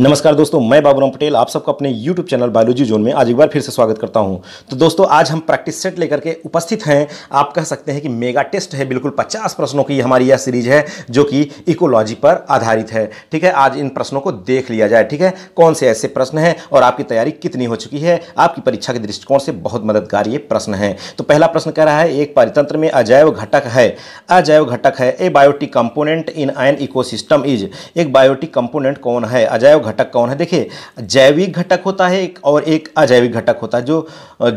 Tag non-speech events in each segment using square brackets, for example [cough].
नमस्कार दोस्तों मैं बाबूराम पटेल आप सबका अपने YouTube चैनल बायोलॉजी जोन में आज एक बार फिर से स्वागत करता हूं तो दोस्तों आज हम प्रैक्टिस सेट लेकर के उपस्थित हैं आप कह सकते हैं कि मेगा टेस्ट है बिल्कुल 50 प्रश्नों की हमारी यह सीरीज है जो कि इकोलॉजी पर आधारित है ठीक है आज इन प्रश्नों को देख लिया जाए ठीक है कौन से ऐसे प्रश्न हैं और आपकी तैयारी कितनी हो चुकी है आपकी परीक्षा के दृष्टिकोण से बहुत मददगार ये प्रश्न है तो पहला प्रश्न कह रहा है एक परितंत्र में अजैव घटक है अजैव घटक है abiotic component in an ecosystem is abiotic component कौन है अजैव घटक कौन है देखिए जैविक घटक होता है और एक अजैविक घटक होता है जो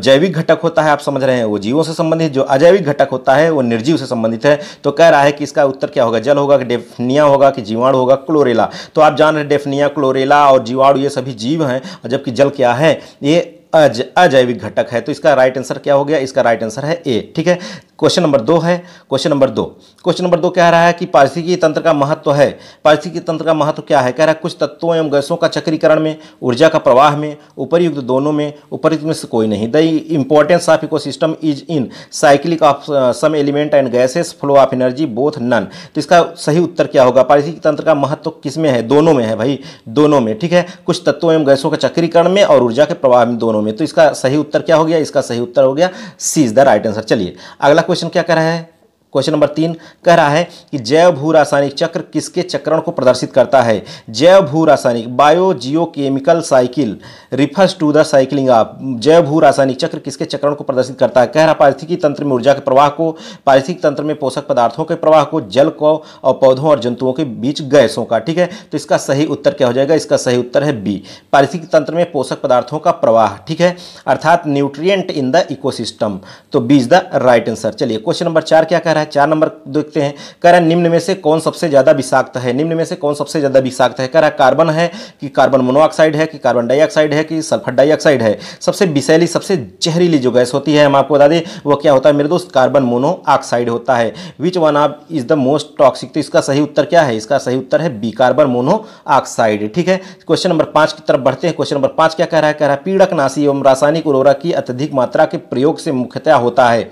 जैविक घटक होता है आप समझ रहे हैं वो जीवों से संबंधित जो अजैविक घटक होता है वो निर्जीव से संबंधित है तो कह रहा है कि इसका उत्तर क्या होगा जल होगा कि डेफनिया होगा कि जीवाणु होगा क्लोरेला तो आप जान रहे डेफनिया क्लोरेला और जीवाणु ये सभी जीव हैं जबकि जल क्या है ये अज अजैविक घटक है तो इसका राइट आंसर क्या हो गया इसका राइट आंसर है ए ठीक है क्वेश्चन नंबर दो है क्वेश्चन नंबर दो क्वेश्चन नंबर दो कह रहा है कि पारिस्थितिकी तंत्र का महत्व है पारिस्थितिकी तंत्र का महत्व क्या है कह रहा है कुछ तत्वों एवं गैसों का चक्रीकरण में ऊर्जा का प्रवाह में उपरयुक्त दोनों में उपरयुक्त में से कोई नहीं the importance of ecosystem is in cyclic of some element and gases flow of energy both none तो इसका सही उत्तर क्या होगा पारिस्थितिकी तंत्र का महत्व किस में है दोनों में है भाई दोनों में ठीक है कुछ तत्वों एवं गैसों का चक्रीकरण में और ऊर्जा के प्रवाह में दोनों में तो इसका सही उत्तर क्या हो गया इसका सही उत्तर हो गया C is the right answer चलिए अगला क्वेश्चन क्या कह रहा है क्वेश्चन नंबर तीन कह रहा है कि जैव भू रासायनिक चक्र किसके चक्रण को प्रदर्शित करता है जैव भू रासायनिक biogeochemical cycle refers to the cycling of जैव भू रासायनिक चक्र किसके चक्रण को प्रदर्शित करता है कह रहा पारिस्थितिकी तंत्र में ऊर्जा के प्रवाह को पारिस्थितिक तंत्र में पोषक पदार्थों के प्रवाह को जल को और पौधों और जंतुओं के बीच गैसों का ठीक है तो इसका सही उत्तर क्या हो जाएगा इसका सही उत्तर है बी पारिस्थितिक तंत्र में पोषक पदार्थों का प्रवाह ठीक है अर्थात न्यूट्रियट इन द इकोसिस्टम तो B is the right answer चलिए क्वेश्चन नंबर चार क्या कह रहा रहा है चार नंबर देखते हैं कह रहा है निम्न में से कौन सबसे ज़्यादा विषाक्त है निम्न में से कौन सबसे ज़्यादा विषाक्त है कह रहा है कार्बन है कि कार्बन मोनोऑक्साइड है कि कार्बन डाइऑक्साइड है कि सल्फर डाइऑक्साइड है सबसे विषैली सबसे जहरीली जो गैस होती है हम आपको बता दें वो क्या होता है मेरे दोस्त कार्बन मोनोऑक्साइड होता है which one of is the most toxic तो इसका सही उत्तर क्या है इसका सही उत्तर है बी कार्बन मोनोऑक्साइड ठीक है क्वेश्चन नंबर पांच की तरफ बढ़ते हैं क्वेश्चन नंबर पांच क्या कह रहा है कह रहा है पीड़क नाशी एवं रासायनिक उर्वरक की अत्यधिक मात्रा के प्रयोग से मुख्यतः होता है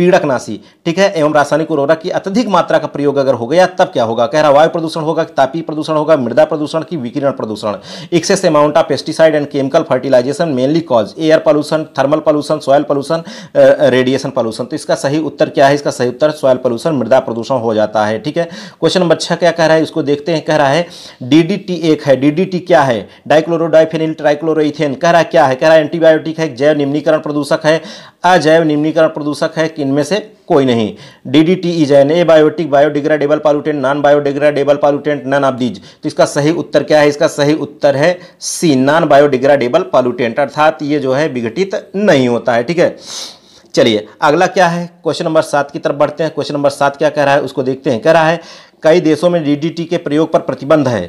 पीड़क ठीक है एवं रासायनिक उर्वरक की अत्यधिक मात्रा का प्रयोग अगर हो गया तब क्या होगा कह रहा वायु प्रदूषण होगा तापी प्रदूषण होगा मृदा प्रदूषण की विकिरण प्रदूषण excess amount of pesticide and chemical fertilization mainly cause air pollution thermal pollution soil pollution radiation pollution तो इसका सही उत्तर क्या है इसका सही उत्तर सॉयल पॉल्यूशन मृदा प्रदूषण हो जाता है ठीक है क्वेश्चन नंबर छः क्या कह रहा है इसको देखते हैं कह रहा है डीडीटी एक है डीडीटी क्या है डाइक्लोरोडाइफेनिल ट्राइक्लोरोइथेन कह रहा है क्या है कह रहा है एंटीबायोटिक है जैव निम्नीकरण प्रदूषक है अजैव निम्नीकरण प्रदूषक है कि इनमें से कोई नहीं D D T is an abiotic biodegradable pollutant non biodegradable pollutant none of these तो इसका सही उत्तर क्या है इसका सही उत्तर है सी नॉन बायोडिग्रेडेबल पॉलूटेंट अर्थात ये जो है विघटित नहीं होता है ठीक है चलिए अगला क्या है क्वेश्चन नंबर सात की तरफ बढ़ते हैं क्वेश्चन नंबर सात क्या कह रहा है उसको देखते हैं कह रहा है कई देशों में डी के प्रयोग पर प्रतिबंध है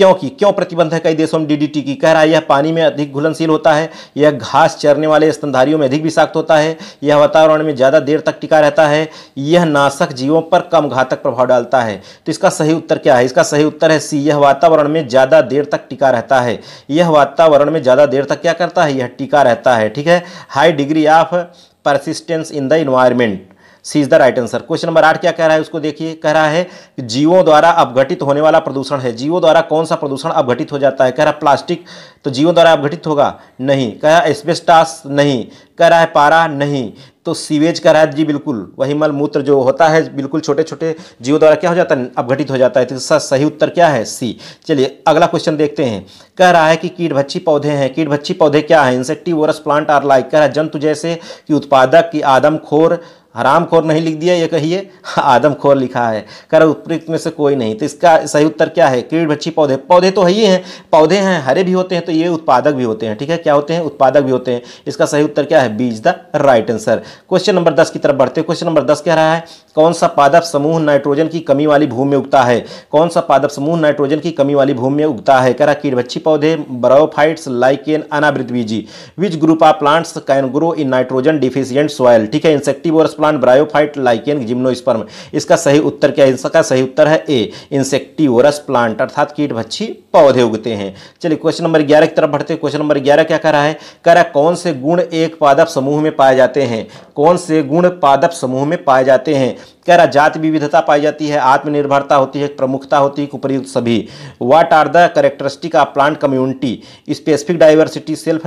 क्योंकि क्यों प्रतिबंध है कई देशों में डीडीटी की कह रहा है यह पानी में अधिक घुलनशील होता है यह घास चरने वाले स्तनधारियों में अधिक विषाक्त होता है यह वातावरण में ज़्यादा देर तक टिका रहता है यह नाशक जीवों पर कम घातक प्रभाव डालता है तो इसका सही उत्तर क्या है इसका सही उत्तर है सी यह वातावरण में ज़्यादा देर तक टिका रहता है यह वातावरण में ज़्यादा देर तक क्या करता है यह टिका रहता है ठीक है high degree of persistence in the environment C is the right answer question number आठ क्या कह रहा है उसको देखिए कह रहा है कि जीवों द्वारा अपघटित होने वाला प्रदूषण है जीवों द्वारा कौन सा प्रदूषण अपघटित हो जाता है कह रहा प्लास्टिक तो जीवों द्वारा अपघटित होगा नहीं कह रहा एस्बेस्टास नहीं कह रहा है पारा नहीं तो सीवेज कह रहा है जी बिल्कुल वही मल मूत्र जो होता है बिल्कुल छोटे छोटे जीवों द्वारा क्या हो जाता है अपघटित हो जाता है तो इसका सही उत्तर क्या है सी चलिए अगला क्वेश्चन देखते हैं कह रहा है कि भच्छी पौधे हैं भच्छी पौधे क्या है इंसेक्टिवोरस प्लांट आर लाइक कह रहा है जंतु जैसे कि उत्पादक की आदमखोर हराम खोर नहीं लिख दिया ये कहिए [laughs] आदम खोर लिखा है कर उत्प्रेक्त में से कोई नहीं तो इसका सही उत्तर क्या है कीड़ भच्छी पौधे पौधे तो है ही हैं पौधे हैं हरे भी होते हैं तो ये उत्पादक भी होते हैं ठीक है क्या होते हैं उत्पादक भी होते हैं इसका सही उत्तर क्या है B is the right answer question number दस की तरफ बढ़ते क्वेश्चन नंबर दस कह रहा है कौन सा पादप समूह नाइट्रोजन की कमी वाली भूमि में उगता है कौन सा पादप समूह नाइट्रोजन की कमी वाली भूमि में उगता है करा कीटभच्छी पौधे ब्रायोफाइट्स लाइकेन अनावृत बीजी which group of plants can grow in nitrogen deficient soil ठीक है insectivorous plant bryophyte lichen gymnosperm इसका सही उत्तर क्या है इसका सही उत्तर है ए इंसेक्टिवोरस प्लांट अर्थात कीटभच्छी पौधे उगते हैं चलिए क्वेश्चन नंबर ग्यारह की तरफ बढ़ते क्वेश्चन नंबर ग्यारह क्या कह रहा है कह रहा है कौन से गुण एक पादप समूह में पाए जाते हैं कौन से गुण पादप समूह में पाए जाते हैं कह रहा जाति विविधता पाई जाती है आत्मनिर्भरता होती है प्रमुखता होती है उपयुक्त सभी what are the characteristic of plant community specific diversity self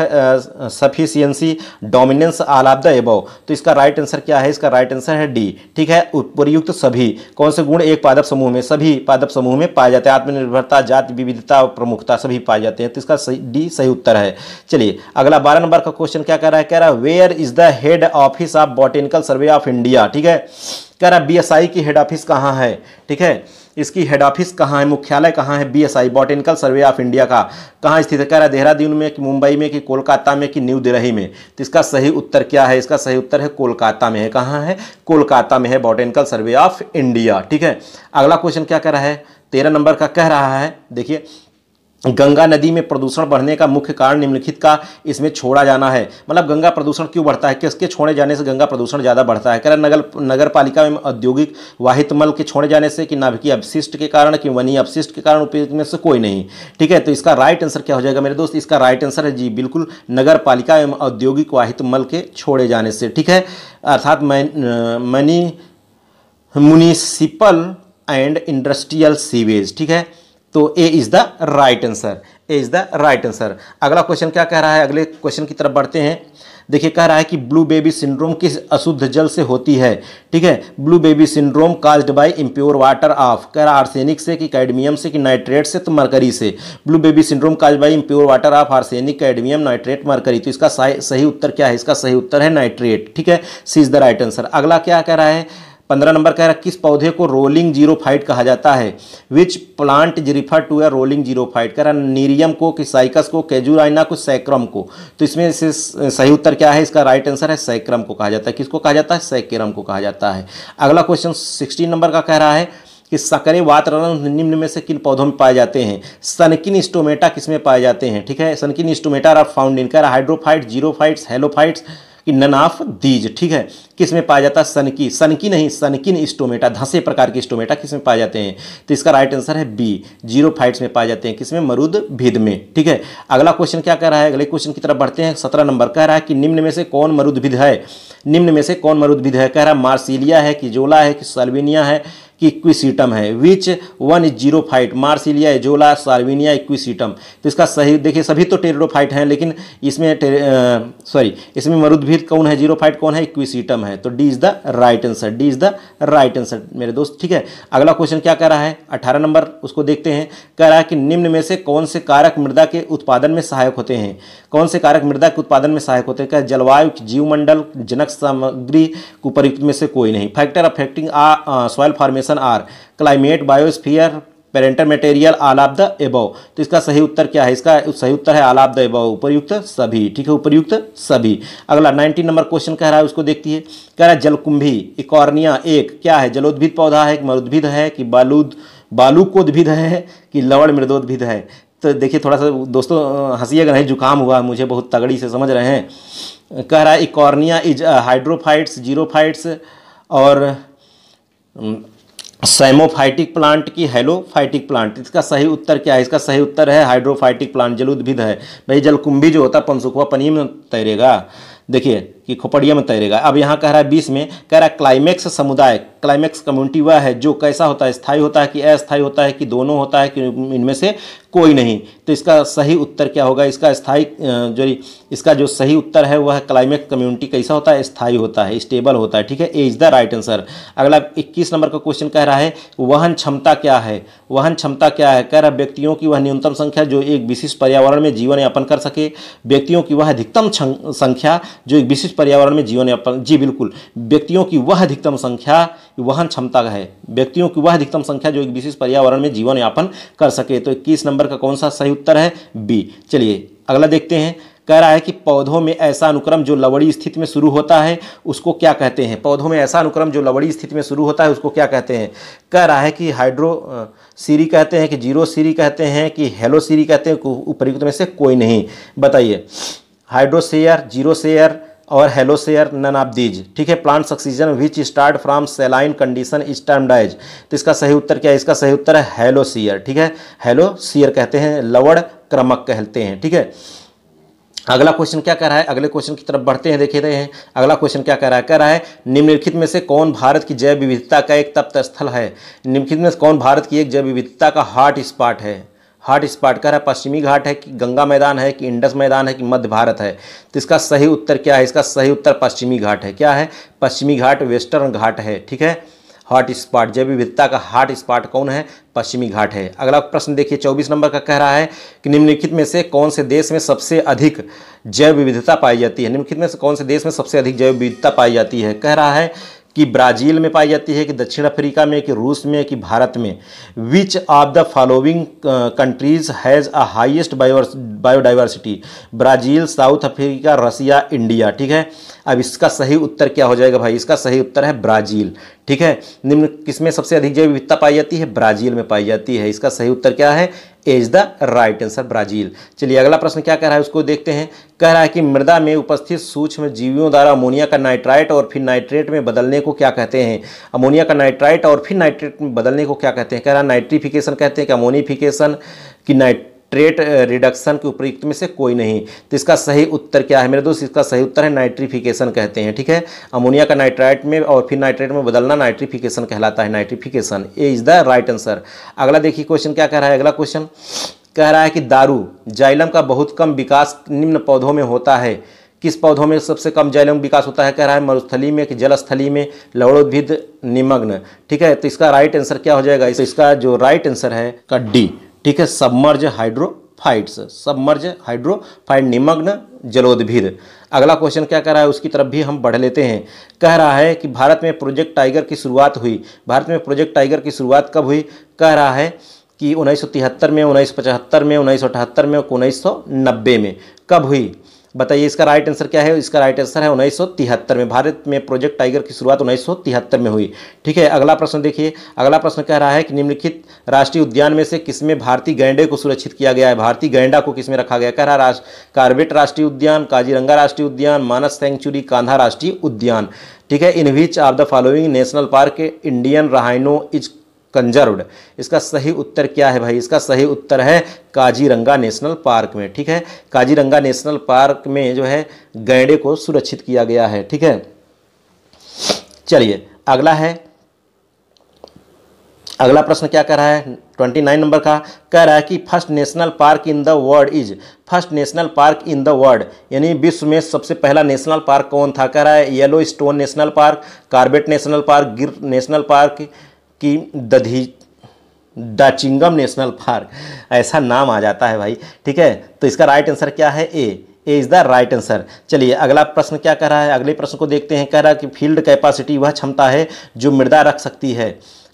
sufficiency dominance all of the above तो इसका राइट आंसर क्या है इसका राइट आंसर है डी ठीक है उपरयुक्त सभी कौन से गुण एक पादप समूह में सभी पादप समूह में पाए जाते हैं आत्मनिर्भरता जाति विविधता और प्रमुखता सभी पाए जाते हैं तो इसका सही डी सही उत्तर है चलिए अगला बारह नंबर का क्वेश्चन क्या कह रहा है कह रहा है where is the head office of botanical survey of India ठीक है कह रहा है बीएसआई की हेड ऑफिस कहाँ है ठीक है इसकी हेड ऑफिस कहाँ है मुख्यालय कहाँ है BSI botanical survey of India का कहाँ स्थित है कह रहा है देहरादून में कि मुंबई में कि कोलकाता में कि न्यू दिल्ली में तो इसका सही उत्तर क्या है इसका सही उत्तर है कोलकाता में है कहाँ है कोलकाता में है बॉटेनिकल सर्वे ऑफ इंडिया ठीक है अगला क्वेश्चन क्या कह रहा है तेरह नंबर का कह रहा है देखिए गंगा नदी में प्रदूषण बढ़ने का मुख्य कारण निम्नलिखित का इसमें छोड़ा जाना है मतलब गंगा प्रदूषण क्यों बढ़ता है कि इसके छोड़े जाने से गंगा प्रदूषण ज़्यादा बढ़ता है कह नगर नगर पालिका में औद्योगिक वाहितमल के छोड़े जाने से कि नाभिकीय अपशिष्ट के कारण कि वनी अपशिष्ट के कारण उपयोग में से कोई नहीं ठीक है तो इसका राइट आंसर क्या हो जाएगा मेरे दोस्त इसका राइट आंसर है जी बिल्कुल नगर पालिका एवं औद्योगिक वाहितमल के छोड़े जाने से ठीक है अर्थात मनी म्यूनिसिपल एंड इंडस्ट्रियल सीवेज ठीक है तो A is the right answer A is the right answer अगला क्वेश्चन क्या कह रहा है अगले क्वेश्चन की तरफ बढ़ते हैं देखिए कह रहा है कि ब्लू बेबी सिंड्रोम किस अशुद्ध जल से होती है ठीक है blue baby syndrome caused by impure water of कह रहा आर्सेनिक से कि कैडमियम से कि नाइट्रेट से तो मरकरी से blue baby syndrome cause by impure water of arsenic cadmium nitrate mercury तो इसका सही उत्तर क्या है इसका सही उत्तर है नाइट्रेट ठीक है C is the right answer अगला क्या कह रहा है पंद्रह नंबर कह रहा है किस पौधे को रोलिंग जीरो फाइट कहा जाता है which plant refer to a rolling xerophyte कह रहा नीरियम को कि साइकस को कैजुराइना को सैक्रम को तो इसमें से सही उत्तर क्या है इसका राइट आंसर है सैक्रम को कहा जाता है किसको कहा जाता है सैक्रम को कहा जाता है अगला क्वेश्चन सिक्सटीन नंबर का कह रहा है कि सकरे वातरण निम्न में से किन पौधों में पाए जाते हैं सनकिन स्टोमेटा किस में पाए जाते हैं ठीक है sunken stomata are found in a hydrophyte xerophytes halophytes कि नन ऑफ दीज ठीक है किस में पाया जाता है सनकी सनकी नहीं सनकिन स्टोमेटा धंसे प्रकार के स्टोमेटा किस में पाए जाते हैं तो इसका राइट आंसर है बी जीरो फाइट्स में पाए जाते हैं किसमें मरुद भिद में ठीक है अगला क्वेश्चन क्या कह रहा है अगले क्वेश्चन की तरफ बढ़ते हैं सत्रह नंबर कह रहा है कि निम्न में से कौन मरुद्भिद है निम्न में से कौन मरुद्भिद है कह रहा है मार्सिलिया है कि जोला है कि सलविनिया है की इक्विसीटम है which one is xerophyte marsilea azolla salvinia equisetum तो इसका सही देखिए सभी तो टेरिडो फाइट हैं लेकिन इसमें सॉरी इसमें मरुद्भिद कौन है जीरो फाइट कौन है इक्विसीटम है तो D is the right answer D is the right answer मेरे दोस्त ठीक है अगला क्वेश्चन क्या कह रहा है अठारह नंबर उसको देखते हैं कह रहा है कि निम्न में से कौन से कारक मृदा के उत्पादन में सहायक होते हैं कौन से कारक मृदा के उत्पादन में सहायक होते हैं जलवायु जीवमंडल जनक सामग्री उपरयुक्त में से कोई नहीं factor affecting soil formation option are climate biosphere parental material all of the above तो इसका सही उत्तर क्या है इसका सही उत्तर है आल ऑफ द एबव उपयुक्त सभी ठीक है उपयुक्त सभी अगला नाइनटीन नंबर क्वेश्चन कह रहा है उसको देखती है कह रहा है जलकुंभी इकॉर्निया एक क्या है जलोद्भिद पौधा है कि मरुद्भिद है कि बालूद बालूकोद्भिद है कि लवण मृदोद्भिद है तो देखिए थोड़ा सा दोस्तों हंसीएगा नहीं जुकाम हुआ मुझे बहुत तगड़ी से समझ रहे हैं कह रहा है इकॉर्निया इज हाइड्रोफाइट्स जीरोफाइट्स और सैमोफाइटिक प्लांट की हेलोफाइटिक प्लांट इसका सही उत्तर क्या है इसका सही उत्तर है हाइड्रोफाइटिक प्लांट जल उद्भिद है भाई जलकुंभी जो होता है पनसुखवा पनी में तैरेगा देखिए कि खोपड़िया में तैरेगा अब यहाँ कह रहा है बीस में कह रहा है क्लाइमैक्स समुदाय क्लाइमैक्स कम्युनिटी वह है जो कैसा होता है स्थायी होता है कि अस्थायी होता है कि दोनों होता है कि इनमें से कोई नहीं तो इसका सही उत्तर क्या होगा इसका स्थायी जो इसका जो सही उत्तर है वह क्लाइमैक्स कम्युनिटी कैसा होता है स्थायी होता है स्टेबल होता है ठीक है A is the right answer अगला इक्कीस नंबर का क्वेश्चन कह रहा है वहन क्षमता क्या है वहन क्षमता क्या है कह रहा है व्यक्तियों की वह न्यूनतम संख्या जो एक विशिष्ट पर्यावरण में जीवन यापन कर सके व्यक्तियों की वह अधिकतम संख्या जो एक विशिष्ट पर्यावरण में जीवन यापन जी बिल्कुल व्यक्तियों की वह अधिकतम संख्या वहन क्षमता है व्यक्तियों की वह अधिकतम संख्या जो एक विशेष पर्यावरण में जीवन यापन कर सके तो इक्कीस नंबर का कौन सा सही उत्तर है बी चलिए अगला देखते हैं कह रहा है कि पौधों में ऐसा अनुक्रम जो लवड़ी स्थिति में शुरू होता है उसको क्या कहते हैं पौधों में ऐसा अनुक्रम जो लवड़ी स्थिति में शुरू होता है उसको क्या कहते हैं कह रहा है कि हाइड्रो सीरी कहते हैं कि जीरो सीरी कहते हैं कि हेलो सीरी कहते हैं उपरयुक्त में से कोई नहीं बताइए हाइड्रोसेयर जीरोसेयर और हेलोसेयर ननाबदीज ठीक है plants oxygen which start from saline condition is तो इसका सही उत्तर क्या है इसका सही उत्तर है हेलोसियर ठीक है हेलोसियर कहते हैं लवड़ क्रमक कहते हैं ठीक है अगला क्वेश्चन क्या कह रहा है अगले क्वेश्चन की तरफ बढ़ते हैं देखे रहे हैं अगला क्वेश्चन क्या कह रहा है कह रहा है निम्नलिखित में से कौन भारत की जैव विविधता का एक तप्त स्थल है निम्नलिखित में से कौन भारत की एक जैव विविधता का हॉट स्पॉट है हॉट स्पॉट रहा है पश्चिमी घाट है कि गंगा मैदान है कि इंडस मैदान है कि मध्य भारत है तो इसका सही उत्तर क्या है इसका सही उत्तर पश्चिमी घाट है क्या है पश्चिमी घाट वेस्टर्न घाट है ठीक है हॉट स्पॉट जैव विविधता का हॉट स्पॉट कौन है पश्चिमी घाट है अगला प्रश्न देखिए 24 नंबर का कह रहा है कि निम्नलिखित में से कौन से देश में सबसे अधिक जैव विविधता पाई जाती है निम्नलिखित में से कौन से देश में सबसे अधिक जैव विविधता पाई जाती है कह रहा है कि ब्राज़ील में पाई जाती है कि दक्षिण अफ्रीका में कि रूस में कि भारत में which of the following countries has a highest biodiversity Brazil South Africa Russia India ठीक है अब इसका सही उत्तर क्या हो जाएगा भाई इसका सही उत्तर है ब्राज़ील ठीक है निम्न किसमें सबसे अधिक जैव विविधता पाई जाती है ब्राज़ील में पाई जाती है इसका सही उत्तर क्या है is the right answer Brazil चलिए अगला प्रश्न क्या कह रहा है उसको देखते हैं कह रहा है कि मृदा में उपस्थित सूक्ष्म जीवियों द्वारा अमोनिया का नाइट्राइट और फिर नाइट्रेट में बदलने को क्या कहते हैं अमोनिया का नाइट्राइट और फिर नाइट्रेट में बदलने को क्या कहते हैं कह रहा है नाइट्रीफिकेशन कहते हैं कि अमोनिफिकेशन कि नाइट ट्रेट रिडक्शन के उपयुक्त में से कोई नहीं तो इसका सही उत्तर क्या है मेरे दोस्त इसका सही उत्तर है नाइट्रीफिकेशन कहते हैं ठीक है अमोनिया का नाइट्राइट में और फिर नाइट्रेट में बदलना नाइट्रीफिकेशन कहलाता है nitrification a is the right answer अगला देखिए क्वेश्चन क्या कह रहा है अगला क्वेश्चन कह रहा है कि दारू जाइलम का बहुत कम विकास निम्न पौधों में होता है किस पौधों में सबसे कम जाइलम विकास होता है कह रहा है मरुस्थली में कि जलस्थली में लवड़ोद्भिद निमग्न ठीक है तो इसका राइट आंसर क्या हो जाएगा इसका जो राइट आंसर है का डी ठीक है सबमर्ज हाइड्रोफाइट्स सबमर्ज हाइड्रोफाइट निमग्न जलोद्भिद अगला क्वेश्चन क्या कह रहा है उसकी तरफ भी हम बढ़ लेते हैं कह रहा है कि भारत में प्रोजेक्ट टाइगर की शुरुआत हुई भारत में प्रोजेक्ट टाइगर की शुरुआत कब हुई कह रहा है कि उन्नीस में उन्नीस में उन्नीस में उन्नीस में कब हुई बताइए इसका राइट आंसर क्या है इसका राइट आंसर है उन्नीस में भारत में प्रोजेक्ट टाइगर की शुरुआत उन्नीस में हुई ठीक है अगला प्रश्न देखिए अगला प्रश्न कह रहा है कि निम्नलिखित राष्ट्रीय उद्यान में से किसमें भारतीय गैंडे को सुरक्षित किया गया है भारतीय गैंडा को किसमें रखा गया कह रहा राष्ट्र कार्बेट राष्ट्रीय उद्यान काजीरंगा राष्ट्रीय उद्यान मानस सेंचुरी कांधा राष्ट्रीय उद्यान ठीक है in which of the following national park Indian rhino is conserve इसका सही उत्तर क्या है भाई इसका सही उत्तर है काजीरंगा नेशनल पार्क में ठीक है काजीरंगा नेशनल पार्क में जो है गैंडे को सुरक्षित किया गया है ठीक है चलिए अगला है अगला प्रश्न क्या कर रहा है ट्वेंटी नाइन नंबर का कह रहा है कि first national park in the world is first national park in the world यानी विश्व में सबसे पहला नेशनल पार्क कौन था कह रहा है Yellowstone National Park Corbett National Park Gir National Park कि दधी डाचिंगम नेशनल पार्क ऐसा नाम आ जाता है भाई ठीक है तो इसका राइट आंसर क्या है a a is the right answer चलिए अगला प्रश्न क्या कह रहा है अगले प्रश्न को देखते हैं कह रहा है कि फील्ड कैपेसिटी वह क्षमता है जो मृदा रख सकती है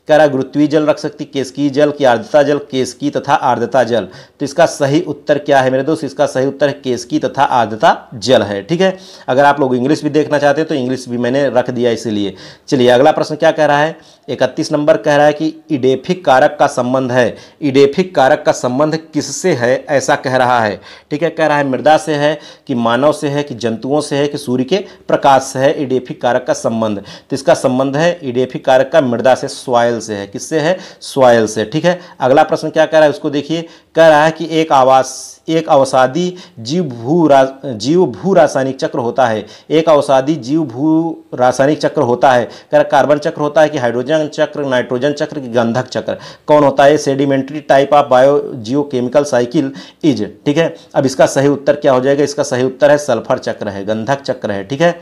कह रहा गुरुत्वीय जल रख सकती केसकी जल की आर्द्रता जल केसकी तथा आर्द्रता जल तो इसका सही उत्तर क्या है मेरे दोस्त इसका सही उत्तर है केसकी तथा आर्द्रता जल है ठीक है अगर आप लोग इंग्लिश भी देखना चाहते हैं तो इंग्लिश भी मैंने रख दिया इसीलिए चलिए अगला प्रश्न क्या कह रहा है इकतीस नंबर कह रहा है कि इडेफिक कारक का संबंध है इडेफिक कारक का संबंध किससे है ऐसा कह रहा है ठीक है कह रहा है मृदा से है कि मानव से है कि जंतुओं से है कि सूर्य के प्रकाश से है इडेफिक कारक का संबंध तो इसका संबंध है इडेफिक कारक का मृदा से स्वायल से है किससे है स्वायल से ठीक है अगला प्रश्न क्या कह रहा है उसको देखिए कह रहा है कि एक आवास एक अवसादी जीव भू रा, जीव भू रासायनिक चक्र होता है एक अवसादी जीव भू रासायनिक चक्र होता है कह कार्बन चक्र होता है कि हाइड्रोजन चक्र नाइट्रोजन चक्र कि गंधक चक्र कौन होता है sedimentary type of biogeochemical cycle is ठीक है अब इसका सही उत्तर क्या हो जाएगा इसका सही उत्तर है सल्फर चक्र है गंधक चक्र है ठीक है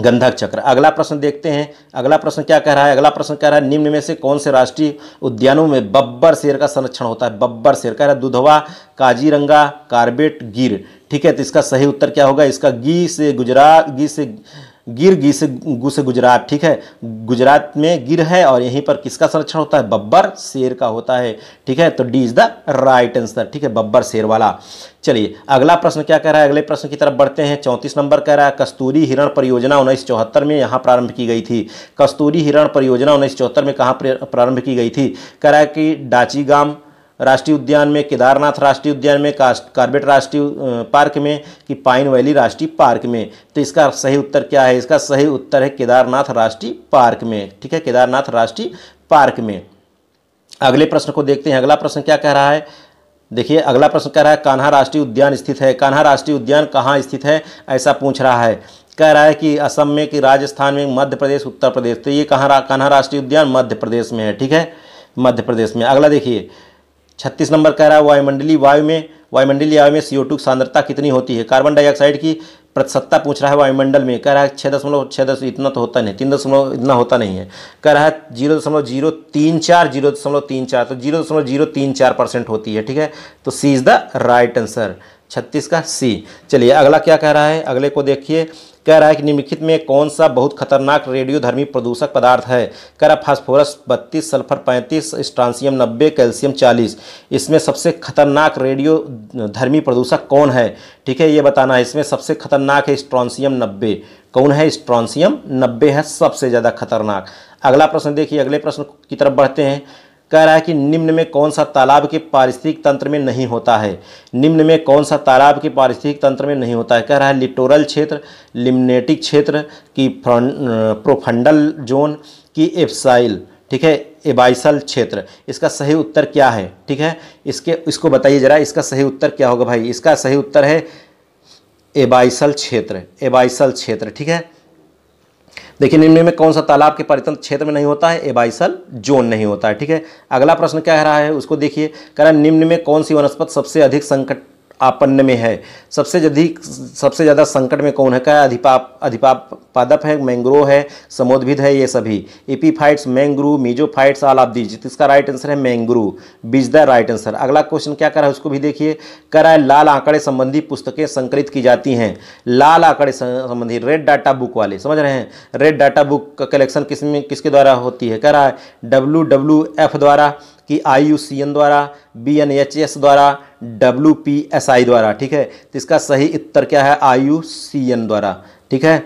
गंधक चक्र अगला प्रश्न देखते हैं अगला प्रश्न क्या कह रहा है अगला प्रश्न कह रहा है निम्न में से कौन से राष्ट्रीय उद्यानों में बब्बर शेर का संरक्षण होता है बब्बर शेर कह रहा है दुधवा काजीरंगा कार्बेट गिर ठीक है तो इसका सही उत्तर क्या होगा इसका गी से गुजरात गी से गिर गी से गु से गुजरात ठीक है गुजरात में गिर है और यहीं पर किसका संरक्षण होता है बब्बर शेर का होता है ठीक है तो D is the right answer ठीक है बब्बर शेर वाला चलिए अगला प्रश्न क्या कह रहा है अगले प्रश्न की तरफ बढ़ते हैं चौंतीस नंबर कह रहा है कस्तूरी हिरण परियोजना उन्नीस चौहत्तर में यहाँ प्रारंभ की गई थी कस्तूरी हिरण परियोजना उन्नीस चौहत्तर में कहाँ प्रारंभ की गई थी कह रहा है कि डाची गांव राष्ट्रीय उद्यान में केदारनाथ राष्ट्रीय उद्यान में कार्बेट राष्ट्रीय पार्क में कि पाइन वैली राष्ट्रीय पार्क में तो इसका सही उत्तर क्या है इसका सही उत्तर है केदारनाथ राष्ट्रीय पार्क में ठीक है केदारनाथ राष्ट्रीय पार्क में अगले प्रश्न को देखते हैं अगला प्रश्न क्या कह रहा है देखिए अगला प्रश्न कह रहा है कान्हा राष्ट्रीय उद्यान स्थित है कान्हा राष्ट्रीय उद्यान कहाँ स्थित है ऐसा पूछ रहा है कह रहा है कि असम में कि राजस्थान में मध्य प्रदेश उत्तर प्रदेश तो ये कहाँ कान्हा राष्ट्रीय उद्यान मध्य प्रदेश में है ठीक है मध्य प्रदेश में अगला देखिए छत्तीस नंबर कह रहा है वायुमंडली वायु में वायुमंडली वायु में सीओ टू सांद्रता कितनी होती है कार्बन डाइऑक्साइड की प्रतिशतता पूछ रहा है वायुमंडल में कह रहा है छः दशमलव छः दस इतना तो होता नहीं तीन दशमलव इतना होता नहीं है कह रहा है जीरो दशमलव जीरो तीन चार जीरो दशमलव तीन चार तो जीरो दशमलव जीरो तीन चार परसेंट होती है ठीक है तो C is the right answer छत्तीस का सी चलिए अगला क्या कह रहा है अगले को देखिए कह रहा है कि निम्नलिखित में कौन सा बहुत खतरनाक रेडियोधर्मी प्रदूषक पदार्थ है कह रहा फास्फोरस बत्तीस सल्फर पैंतीस स्ट्रांसियम नब्बे कैल्शियम चालीस इसमें सबसे खतरनाक रेडियो धर्मी प्रदूषक कौन है ठीक है ये बताना है इसमें सबसे खतरनाक है स्ट्रांसियम नब्बे कौन है स्ट्रांसियम नब्बे है सबसे ज़्यादा खतरनाक अगला प्रश्न देखिए अगले प्रश्न की तरफ बढ़ते हैं कह रहा है कि निम्न में कौन सा तालाब के पारिस्थितिक तंत्र में नहीं होता है निम्न में कौन सा तालाब के पारिस्थितिक तंत्र में नहीं होता है कह रहा है लिटोरल क्षेत्र लिमनेटिक क्षेत्र की प्रोफंडल जोन की एफसाइल ठीक है एबाइसल क्षेत्र इसका सही उत्तर क्या है ठीक है इसके इसको बताइए जरा इसका सही उत्तर क्या होगा भाई इसका सही उत्तर है एबाइसल क्षेत्र एबाइसल क्षेत्र ठीक है देखिए निम्न में कौन सा तालाब के परितंत्र क्षेत्र में नहीं होता है एबाइसल जोन नहीं होता है ठीक है अगला प्रश्न क्या रहा है उसको देखिए कह रहा निम्न में कौन सी वनस्पति सबसे अधिक संकट आपन्न में है सबसे अधिक सबसे ज़्यादा संकट में कौन है क्या अधिपाप अधिपाप पादप है मैंग्रो है समोद्भिद है ये सभी epiphytes mangrove mesophytes all of these इसका राइट आंसर है mangrove B is the right answer अगला क्वेश्चन क्या करा है उसको भी देखिए करा है लाल आंकड़े संबंधी पुस्तकें संकलित की जाती हैं लाल आंकड़े संबंधी रेड डाटा बुक वाले समझ रहे हैं रेड डाटा बुक का कलेक्शन किस में किसके द्वारा होती है करा है डब्ल्यू द्वारा कि आई द्वारा बी एन एच एस द्वारा डब्ल्यू पी एस आई द्वारा ठीक है तो इसका सही उत्तर क्या है आई द्वारा ठीक है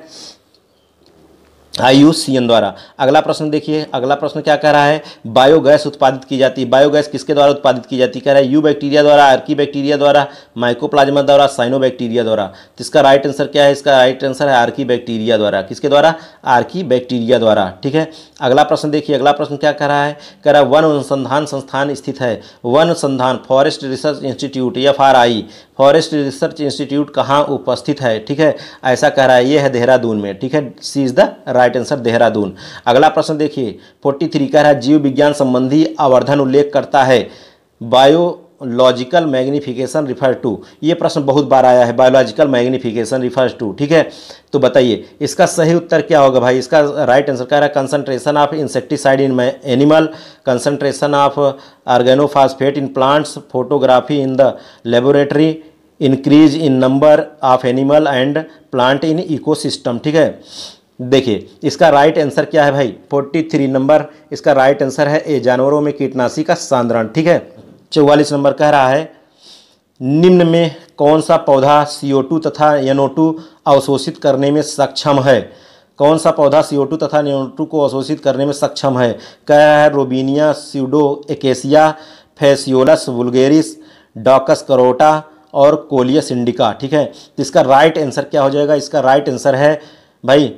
आयुष द्वारा अगला प्रश्न देखिए अगला प्रश्न क्या कह रहा है बायोगैस उत्पादित की जाती है बायोगैस किसके द्वारा उत्पादित की जाती है कह रहा है यू बैक्टीरिया द्वारा आर्की बैक्टीरिया द्वारा माइकोप्लाज्मा द्वारा साइनो बैक्टीरिया द्वारा इसका राइट आंसर क्या है इसका राइट आंसर है आर्की बैक्टीरिया द्वारा किसके द्वारा आर्की बैक्टीरिया द्वारा ठीक है अगला प्रश्न देखिए अगला प्रश्न क्या कह रहा है कह रहा है वन अनुसंधान संस्थान स्थित है वन अनुसंधान Forest Research Institute F R I Forest Research Institute कहाँ उपस्थित है ठीक है ऐसा कह रहा है ये है देहरादून में ठीक है C is the right right answer Dehradun अगला प्रश्न देखिए फोर्टी थ्री का रहा जीव विज्ञान संबंधी आवर्धन उल्लेख करता है biological magnification refer to ये प्रश्न बहुत बार आया है बायोलॉजिकल मैग्निफिकेशन रिफर टू ठीक है तो बताइए इसका सही उत्तर क्या होगा भाई इसका राइट आंसर क्या रहा concentration of insecticide in animal concentration of organophosphate in plants photography in the laboratory increase in number of animal and plant in ecosystem ठीक है देखिए इसका राइट आंसर क्या है भाई 43 नंबर इसका राइट आंसर है ए जानवरों में कीटनाशी का सांद्रण ठीक है चौवालीस नंबर कह रहा है निम्न में कौन सा पौधा CO2 तथा NO2 अवशोषित करने में सक्षम है कौन सा पौधा CO2 तथा NO2 को अवशोषित करने में सक्षम है कह रहा है Robinia pseudoacacia Phaseolus vulgaris Daucus carota और कोलियस इंडिका ठीक है इसका राइट आंसर क्या हो जाएगा इसका राइट आंसर है भाई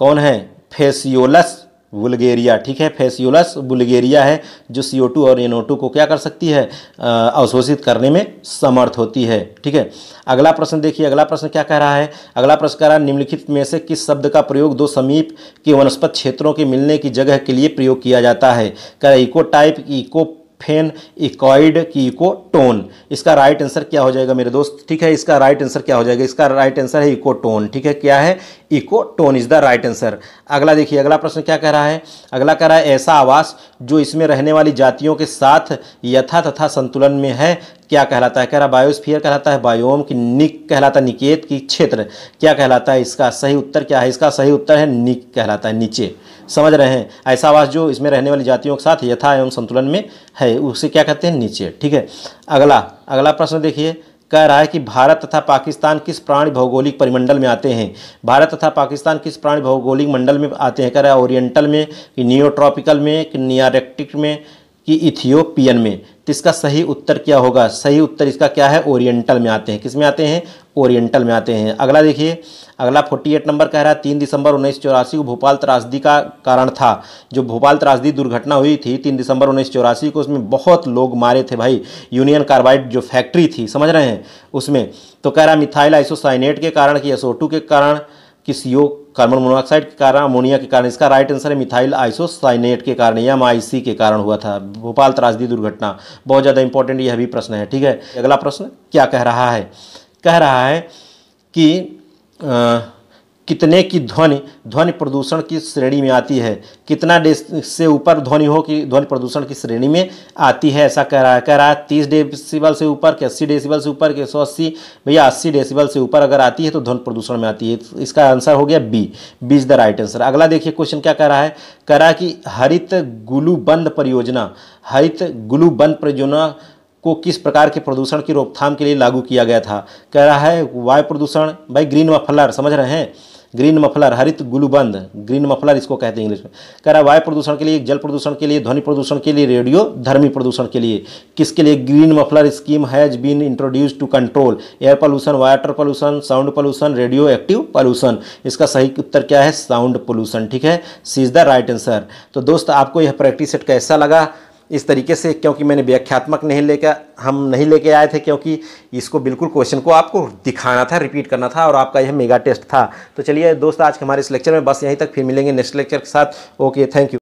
कौन है फेसियोलस बुल्गेरिया ठीक है फेसियोलस बुल्गेरिया है जो सी और एनओ को क्या कर सकती है अवशोषित करने में समर्थ होती है ठीक है अगला प्रश्न देखिए अगला प्रश्न क्या कह रहा है अगला प्रश्न कह रहा है निम्नलिखित में से किस शब्द का प्रयोग दो समीप के वनस्पत क्षेत्रों के मिलने की जगह के लिए प्रयोग किया जाता है कह रहा ecotype ecophene ecad की इकोटोन टोन इसका राइट आंसर क्या हो जाएगा मेरे दोस्त ठीक है इसका राइट आंसर क्या हो जाएगा इसका राइट आंसर है इकोटोन ठीक है क्या है ecotone is the right answer अगला देखिए अगला प्रश्न क्या कह रहा है अगला कह रहा है ऐसा आवास जो इसमें रहने वाली जातियों के साथ यथा तथा संतुलन में है क्या कहलाता है कह रहा बायोस्फीयर कहलाता है बायोम की निक कहलाता है निकेत की क्षेत्र क्या कहलाता है इसका सही उत्तर क्या है इसका सही उत्तर है निक कहलाता है नीचे समझ रहे हैं ऐसा आवास जो इसमें रहने वाली जातियों के साथ यथा एवं संतुलन में है उसे क्या कहते हैं नीचे ठीक है अगला अगला प्रश्न देखिए कह रहा है कि भारत तथा पाकिस्तान किस प्राणी भौगोलिक परिमंडल में आते हैं भारत तथा पाकिस्तान किस प्राणी भौगोलिक मंडल में आते हैं कह रहा है ओरिएंटल में कि नियोट्रॉपिकल में कि नियारेक्टिक में कि इथियोपियन में तो इसका सही उत्तर क्या होगा सही उत्तर इसका क्या है ओरिएंटल में आते हैं किस में आते हैं ओरिएंटल में आते हैं अगला देखिए अगला 48 नंबर कह रहा है तीन दिसंबर उन्नीस चौरासी को भोपाल त्रासदी का कारण था जो भोपाल त्रासदी दुर्घटना हुई थी तीन दिसंबर उन्नीस चौरासी को उसमें बहुत लोग मारे थे भाई यूनियन कार्बाइड जो फैक्ट्री थी समझ रहे हैं उसमें तो कह रहा मिथाइल आइसोसाइनेट के कारण कि एसओ के कारण कि सीओ कार्बन मोनोऑक्साइड के कारण अमोनिया के कारण इसका राइट आंसर है मिथाइल आइसोसाइनेट के कारण या एम के कारण हुआ था भोपाल त्रासदी दुर्घटना बहुत ज़्यादा इंपॉर्टेंट यह भी प्रश्न है ठीक है अगला प्रश्न क्या कह रहा है कह रहा है कि आ, कितने की ध्वनि ध्वनि प्रदूषण की श्रेणी में आती है कितना डे से ऊपर ध्वनि हो कि ध्वनि प्रदूषण की श्रेणी में आती है ऐसा कह रहा है कह रहा है तीस डेसिबल से ऊपर के अस्सी डेसिबल से ऊपर के सौ अस्सी भैया अस्सी डेसिबल से ऊपर अगर आती है तो ध्वनि प्रदूषण में आती है इसका आंसर हो गया B B is the right answer अगला देखिए क्वेश्चन क्या कह रहा है कह रहा है कि हरित गुलूबंद परियोजना हरित गुलूबंद परियोजना को किस प्रकार के प्रदूषण की रोकथाम के लिए लागू किया गया था कह रहा है वायु प्रदूषण भाई ग्रीन व फलर समझ रहे हैं ग्रीन मफलर हरित गुलूबंद ग्रीन मफलर इसको कहते हैं इंग्लिश में कह रहा है वायु प्रदूषण के लिए जल प्रदूषण के लिए ध्वनि प्रदूषण के लिए रेडियो धर्मी प्रदूषण के लिए किसके लिए green muffler scheme has been introduce to control air pollution water pollution sound pollution radioactive pollution इसका सही उत्तर क्या है साउंड पोल्यूशन ठीक है C is the right answer तो दोस्त आपको यह प्रैक्टिस सेट कैसा लगा इस तरीके से क्योंकि मैंने व्याख्यात्मक नहीं लेकर हम नहीं लेके आए थे क्योंकि इसको बिल्कुल क्वेश्चन को आपको दिखाना था रिपीट करना था और आपका यह मेगा टेस्ट था तो चलिए दोस्त आज हमारे इस लेक्चर में बस यहीं तक फिर मिलेंगे नेक्स्ट लेक्चर के साथ ओके थैंक यू